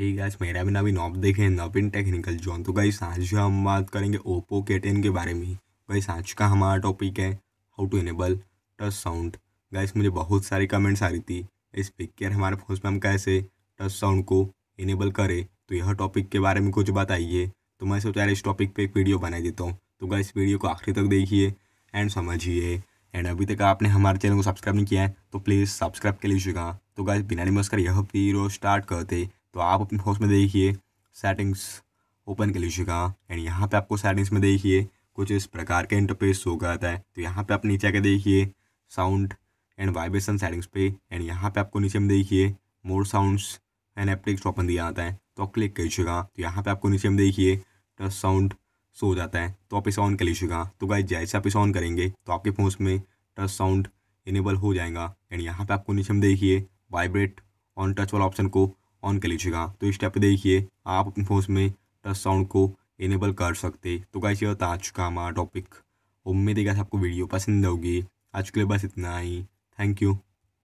hey guys मेरा भी नाम नॉब देखें नवीन टेक्निकल जोन तो गाइस आज हम बात करेंगे ओप्पो के टेन के बारे में गाइस आज का हमारा टॉपिक है how to enable touch sound guys मुझे बहुत सारी कमेंट्स आ रही थी इस पिक्चर हमारे फोन में हम कैसे टच साउंड को इनेबल करें तो यह टॉपिक के बारे में कुछ बताइए तो मैं सोचा इस टॉपिक पर एक वीडियो बना देता हूँ तो गाइस वीडियो को आखिरी तक देखिए एंड समझिए एंड अभी तक आपने हमारे चैनल को सब्सक्राइब नहीं किया है तो प्लीज़ सब्सक्राइब कर लीजिएगा तो गाइस बिना नमस्कार यह वीडियो स्टार्ट करते तो आप अपने फोन में देखिए सेटिंग्स ओपन कर लीजिएगा एंड यहाँ पे आपको सेटिंग्स में देखिए कुछ इस प्रकार का इंटरफेस हो गया है तो यहाँ पे आप नीचे आके देखिए साउंड एंड वाइब्रेशन सेटिंग्स पे एंड यहाँ पे आपको नीचे में देखिए more sounds and haptics open दिया जाता है तो आप क्लिक कर लीजिएगा तो यहाँ पे आपको नीचे में देखिए टच साउंड सो हो जाता है तो आप इसे ऑन कर लीजिएगा तो गाइज जैसे आप इसे ऑन करेंगे तो आपके फोन में टच साउंड इनेबल हो जाएगा एंड यहाँ पे आपको नीचे में देखिए वाइब्रेट ऑन टच वाला ऑप्शन को ऑन कर लीजिएगा तो इस स्टेप पे देखिए आप अपने फोन में टच साउंड को इनेबल कर सकते तो कैसे होता आज का हमारा टॉपिक उम्मीद है आपको वीडियो पसंद होगी आज के लिए बस इतना ही थैंक यू